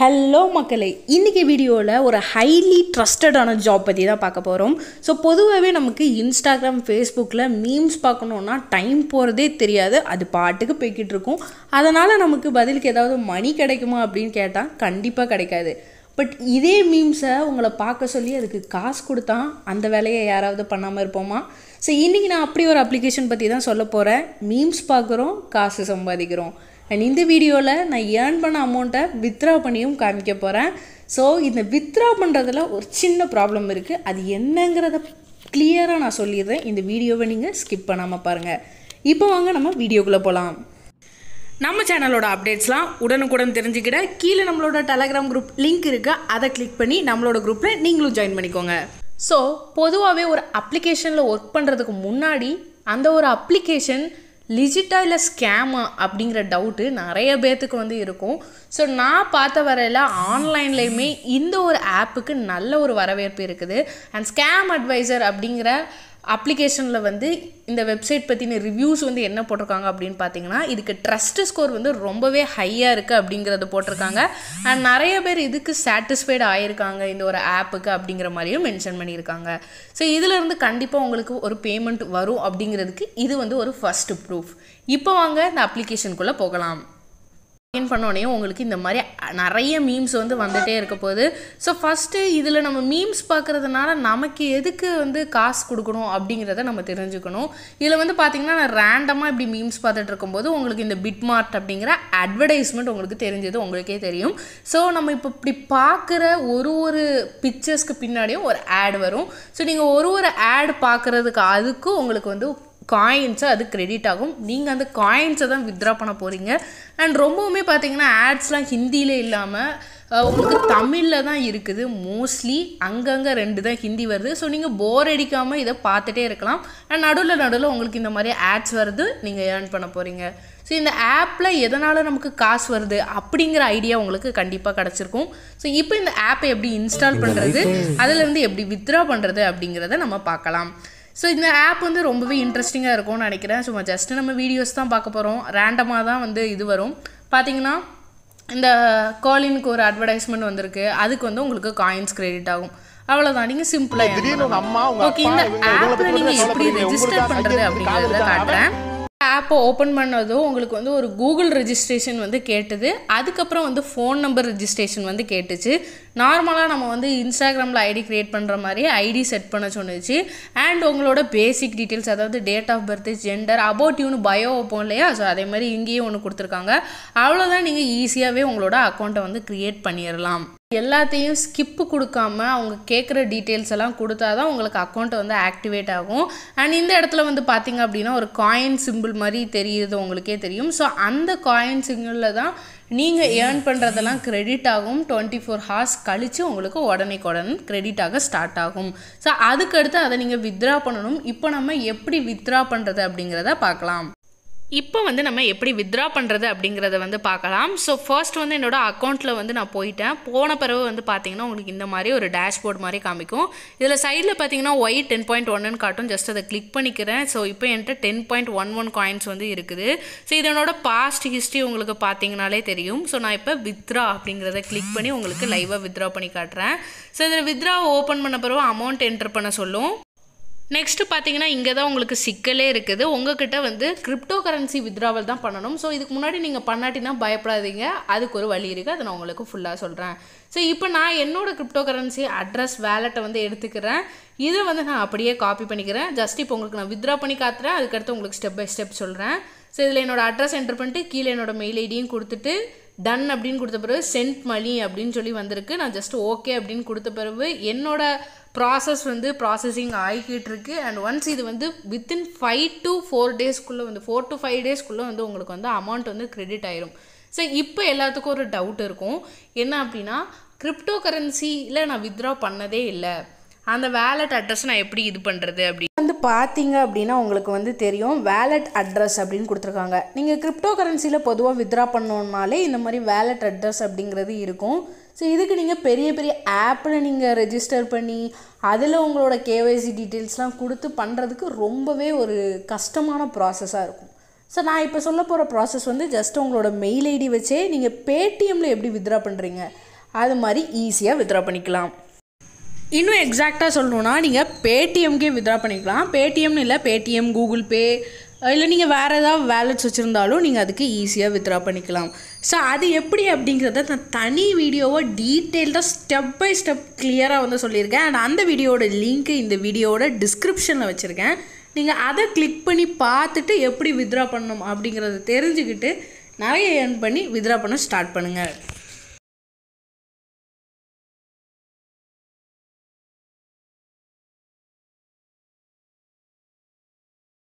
hello மக்களே இன்றைக்கி வீடியோவில் ஒரு ஹைலி ட்ரஸ்டடான ஜாப் பற்றி தான் பார்க்க போகிறோம் ஸோ பொதுவாகவே நமக்கு இன்ஸ்டாகிராம் ஃபேஸ்புக்கில் மீம்ஸ் பார்க்கணுன்னா டைம் போகிறதே தெரியாது அது பாட்டுக்கு போய்கிட்டு இருக்கும் அதனால் நமக்கு பதிலுக்கு ஏதாவது மணி கிடைக்குமா அப்படின்னு கேட்டால் கண்டிப்பாக கிடைக்காது பட் இதே மீம்ஸை உங்களை பார்க்க சொல்லி அதுக்கு காசு கொடுத்தா அந்த வேலையை யாராவது பண்ணாமல் இருப்போமா ஸோ இன்றைக்கி நான் அப்படி ஒரு அப்ளிகேஷன் பற்றி தான் சொல்ல போகிறேன் மீம்ஸ் பார்க்குறோம் காசு சம்பாதிக்கிறோம் அண்ட் இந்த வீடியோவில் நான் ஏர்ன் பண்ண அமௌண்ட்டை வித்ரா பண்ணியும் காமிக்க போகிறேன் ஸோ இந்த வித்ரா பண்ணுறதுல ஒரு சின்ன ப்ராப்ளம் இருக்குது அது என்னங்கிறத கிளியராக நான் சொல்லிடுறேன் இந்த வீடியோவை நீங்கள் ஸ்கிப் பண்ணாமல் பாருங்கள் இப்போ வாங்க நம்ம வீடியோக்குள்ளே போகலாம் நம்ம சேனலோட அப்டேட்ஸ்லாம் உடனுக்குடன் தெரிஞ்சுக்கிட கீழே நம்மளோட டெலகிராம் குரூப் லிங்க் இருக்குது அதை கிளிக் பண்ணி நம்மளோட குரூப்பில் நீங்களும் ஜாயின் பண்ணிக்கோங்க ஸோ பொதுவாகவே ஒரு அப்ளிகேஷனில் ஒர்க் பண்ணுறதுக்கு முன்னாடி அந்த ஒரு அப்ளிகேஷன் லிஜிட்டா இல்லை ஸ்கேமா அப்படிங்கிற டவுட்டு நிறைய பேர்த்துக்கு வந்து இருக்கும் ஸோ நான் பார்த்த வரையில் ஆன்லைன்லேயுமே இந்த ஒரு ஆப்புக்கு நல்ல ஒரு வரவேற்பு இருக்குது அண்ட் ஸ்கேம் அட்வைசர் அப்படிங்கிற அப்ளிகேஷனில் வந்து இந்த வெப்சைட் பற்றின ரிவ்யூஸ் வந்து என்ன போட்டிருக்காங்க அப்படின்னு பார்த்தீங்கன்னா இதுக்கு ட்ரஸ்ட் ஸ்கோர் வந்து ரொம்பவே ஹையாக இருக்குது அப்படிங்கிறத போட்டிருக்காங்க அண்ட் நிறைய பேர் இதுக்கு சாட்டிஸ்ஃபைடு ஆகியிருக்காங்க இந்த ஒரு ஆப்புக்கு அப்படிங்கிற மாதிரியும் மென்ஷன் பண்ணியிருக்காங்க ஸோ இதிலிருந்து கண்டிப்பாக உங்களுக்கு ஒரு பேமெண்ட் வரும் அப்படிங்கிறதுக்கு இது வந்து ஒரு ஃபஸ்ட்டு ப்ரூஃப் இப்போ வாங்க இந்த அப்ளிகேஷனுக்குள்ளே போகலாம் லாகின் பண்ணோடனே உங்களுக்கு இந்த மாதிரி நிறைய மீம்ஸ் வந்து வந்துகிட்டே இருக்க போகுது ஸோ ஃபஸ்ட்டு இதில் நம்ம மீம்ஸ் பார்க்குறதுனால நமக்கு எதுக்கு வந்து காசு கொடுக்கணும் அப்படிங்கிறத நம்ம தெரிஞ்சுக்கணும் இதில் வந்து பார்த்திங்கன்னா நான் ரேண்டமாக இப்படி மீம்ஸ் பார்த்துட்டு இருக்கும்போது உங்களுக்கு இந்த பிட்மார்ட் அப்படிங்கிற அட்வர்டைஸ்மெண்ட் உங்களுக்கு தெரிஞ்சது உங்களுக்கே தெரியும் ஸோ நம்ம இப்போ இப்படி பார்க்குற ஒரு ஒரு பிக்சர்ஸ்க்கு பின்னாடியும் ஒரு ஆட் வரும் ஸோ நீங்கள் ஒரு ஒரு ஆட் பார்க்குறதுக்கு அதுக்கும் உங்களுக்கு வந்து காயின்ஸை அது கிரெடிட் ஆகும் நீங்கள் அந்த காயின்ஸை தான் வித்ரா பண்ண போகிறீங்க அண்ட் ரொம்பவுமே பார்த்தீங்கன்னா ஆட்ஸ்லாம் ஹிந்தியில் இல்லாமல் உங்களுக்கு தமிழில் தான் இருக்குது மோஸ்ட்லி அங்கங்கே ரெண்டு தான் ஹிந்தி வருது ஸோ நீங்கள் போர் அடிக்காமல் இதை பார்த்துட்டே இருக்கலாம் அண்ட் நடுவில் நடுவில் உங்களுக்கு இந்த மாதிரி ஆட்ஸ் வருது நீங்கள் ஏர்ன் பண்ண போகிறீங்க ஸோ இந்த ஆப்பில் எதனால் நமக்கு காசு வருது அப்படிங்கிற ஐடியா உங்களுக்கு கண்டிப்பாக கிடச்சிருக்கும் ஸோ இப்போ இந்த ஆப்பை எப்படி இன்ஸ்டால் பண்ணுறது அதிலேருந்து எப்படி வித்ரா பண்ணுறது அப்படிங்கிறத நம்ம பார்க்கலாம் ஸோ இந்த ஆப் வந்து ரொம்பவே இன்ட்ரெஸ்டிங்காக இருக்கும்னு நினைக்கிறேன் சும்மா ஜஸ்ட் நம்ம வீடியோஸ் தான் பார்க்க போகிறோம் ரேண்டமாக தான் வந்து இது வரும் பார்த்தீங்கன்னா இந்த காலினுக்கு ஒரு அட்வர்டைஸ்மெண்ட் வந்திருக்கு அதுக்கு வந்து உங்களுக்கு காயின்ஸ் கிரெடிட் ஆகும் அவ்வளோதான் நீங்கள் சிம்பிளாக ஓகே இந்த ஆப்பில் நீங்கள் எப்படி ரெஜிஸ்டர் பண்ணுறது அப்படிங்கிறத காட்டுறேன் ஆப்பை ஓப்பன் பண்ணதும் உங்களுக்கு வந்து ஒரு கூகுள் ரெஜிஸ்ட்ரேஷன் வந்து கேட்டது அதுக்கப்புறம் வந்து ஃபோன் நம்பர் ரெஜிஸ்ட்ரேஷன் வந்து கேட்டுச்சு நார்மலாக நம்ம வந்து இன்ஸ்டாகிராமில் ஐடி க்ரியேட் பண்ணுற மாதிரி ஐடி செட் பண்ண சொன்னிச்சு அண்ட் உங்களோட பேசிக் டீட்டெயில்ஸ் அதாவது date of birth gender about யூனு பயோ ஓப்போம் இல்லையா ஸோ அதே மாதிரி இங்கேயும் ஒன்று கொடுத்துருக்காங்க அவ்வளோதான் நீங்கள் ஈஸியாகவே உங்களோட அக்கௌண்ட்டை வந்து க்ரியேட் பண்ணிடலாம் எல்லாத்தையும் ஸ்கிப்பு கொடுக்காம அவங்க கேட்குற டீட்டெயில்ஸ் எல்லாம் கொடுத்தா தான் உங்களுக்கு அக்கௌண்ட் வந்து ஆக்டிவேட் ஆகும் அண்ட் இந்த இடத்துல வந்து பார்த்திங்க அப்படின்னா ஒரு காயின் சிம்பிள் மாதிரி தெரியுது உங்களுக்கே தெரியும் ஸோ அந்த காயின் சிம்பிளில் தான் நீங்கள் ஏர்ன் பண்ணுறதெல்லாம் க்ரெடிட் ஆகும் டுவெண்ட்டி ஃபோர் ஹார்ஸ் கழித்து உங்களுக்கு உடனே உடனே க்ரெடிட் ஆக ஸ்டார்ட் ஆகும் ஸோ அதுக்கடுத்து அதை நீங்கள் வித்ரா பண்ணணும் இப்போ நம்ம எப்படி வித்ரா பண்ணுறது அப்படிங்கிறத பார்க்கலாம் இப்போ வந்து நம்ம எப்படி வித்ரா பண்ணுறது அப்படிங்கிறத வந்து பார்க்கலாம் ஸோ ஃபர்ஸ்ட் வந்து என்னோடய அக்கௌண்ட்டில் வந்து நான் போயிட்டேன் போன பிறகு வந்து பார்த்திங்கன்னா உங்களுக்கு இந்த மாதிரி ஒரு டேஷ்போர்ட் மாதிரி காமிக்கும் இதில் சைடில் பார்த்தீங்கன்னா ஒய் டென் பாயிண்ட் ஒன்னு காட்டும் ஜஸ்ட் அதை கிளிக் பண்ணிக்கிறேன் ஸோ இப்போ என்கிட்ட ten point one one coins வந்து இருக்குது ஸோ இதனோட பாஸ்ட் ஹிஸ்ட்ரி உங்களுக்கு பார்த்தீங்கனாலே தெரியும் ஸோ நான் இப்போ வித்ரா அப்படிங்கிறத கிளிக் பண்ணி உங்களுக்கு லைவாக வித்ரா பண்ணி காட்டுறேன் ஸோ இதில் வித்ரா ஓப்பன் பண்ண பிறகு அமௌண்ட் என்ட்ரு பண்ண சொல்லும் நெக்ஸ்ட்டு பார்த்தீங்கன்னா இங்கே தான் உங்களுக்கு சிக்கலே இருக்குது உங்ககிட்ட வந்து கிரிப்டோ கரன்சி வித்ராவல் தான் பண்ணணும் ஸோ இதுக்கு முன்னாடி நீங்கள் பண்ணாட்டினா பயப்படாதீங்க அதுக்கு ஒரு வழி இருக்குது அதை நான் உங்களுக்கு ஃபுல்லாக சொல்கிறேன் ஸோ இப்போ நான் என்னோடய கிரிப்டோ கரன்சி அட்ரஸ் வேலெட்டை வந்து எடுத்துக்கிறேன் இதை வந்து நான் அப்படியே காப்பி பண்ணிக்கிறேன் ஜஸ்ட் இப்போ உங்களுக்கு நான் வித்ரா பண்ணி காத்துறேன் அதுக்கடுத்து உங்களுக்கு ஸ்டெப் பை ஸ்டெப் சொல்கிறேன் ஸோ இதில் என்னோடய அட்ரஸ் என்ட்ரு பண்ணிட்டு கீழே என்னோடய மெயில் ஐடியும் கொடுத்துட்டு டன் அப்படின்னு கொடுத்த பிறகு சென்ட் மணி அப்படின்னு சொல்லி வந்திருக்கு நான் ஜஸ்ட் ஓகே அப்படின்னு கொடுத்த பிறகு என்னோடய ப்ராசஸ் வந்து ப்ராசஸிங் ஆகிக்கிட்டு இருக்கு அண்ட் ஒன்ஸ் இது வந்து வித்தின் ஃபைவ் டு ஃபோர் டேஸ்க்குள்ளே வந்து ஃபோர் டு ஃபைவ் டேஸ்க்குள்ளே வந்து உங்களுக்கு வந்து அமௌண்ட் வந்து க்ரெடிட் ஆயிரும் ஸோ இப்போ எல்லாத்துக்கும் ஒரு டவுட் இருக்கும் என்ன அப்படின்னா கிரிப்டோ கரன்சியில் நான் வித்ட்ரா பண்ணதே இல்லை அந்த வேலட் அட்ரஸ் நான் எப்படி இது பண்ணுறது அப்படி பார்த்தீங்க அப்படின்னா உங்களுக்கு வந்து தெரியும் வேலட் அட்ரஸ் அப்படின்னு கொடுத்துருக்காங்க நீங்கள் கிரிப்டோ கரன்சியில் பொதுவாக வித்ரா பண்ணோன்னாலே இந்த மாதிரி வேலட் அட்ரஸ் அப்படிங்கிறது இருக்கும் ஸோ இதுக்கு நீங்கள் பெரிய பெரிய ஆப்பில் நீங்கள் ரெஜிஸ்டர் பண்ணி அதில் உங்களோட கேஒய்சி டீட்டெயில்ஸ்லாம் கொடுத்து பண்ணுறதுக்கு ரொம்பவே ஒரு கஷ்டமான ப்ராசஸாக இருக்கும் ஸோ நான் இப்போ சொல்ல போகிற ப்ராசஸ் வந்து ஜஸ்ட் உங்களோட மெயில் ஐடி வச்சே நீங்கள் பேடிஎம்மில் எப்படி வித்ரா பண்ணுறீங்க அது மாதிரி ஈஸியாக வித்ரா பண்ணிக்கலாம் இன்னும் எக்ஸாக்டாக சொல்லணுன்னா நீங்கள் பேடிஎம்கே வித்ரா பண்ணிக்கலாம் பேடிஎம்னு இல்லை பேடிஎம் கூகுள் பே இல்லை நீங்கள் வேறு ஏதாவது வேலட்ஸ் வச்சுருந்தாலும் நீங்கள் அதுக்கு ஈஸியாக வித்ரா பண்ணிக்கலாம் ஸோ அது எப்படி அப்படிங்கிறத நான் தனி வீடியோவை டீட்டெயில்டாக ஸ்டெப் பை ஸ்டெப் கிளியராக வந்து சொல்லியிருக்கேன் அண்ட் அந்த வீடியோட லிங்க்கு இந்த வீடியோட டிஸ்கிரிப்ஷனில் வச்சுருக்கேன் நீங்கள் அதை கிளிக் பண்ணி பார்த்துட்டு எப்படி வித்ரா பண்ணணும் அப்படிங்கிறத தெரிஞ்சுக்கிட்டு நிறைய ஏர்ன் பண்ணி வித்ரா பண்ண ஸ்டார்ட் பண்ணுங்கள்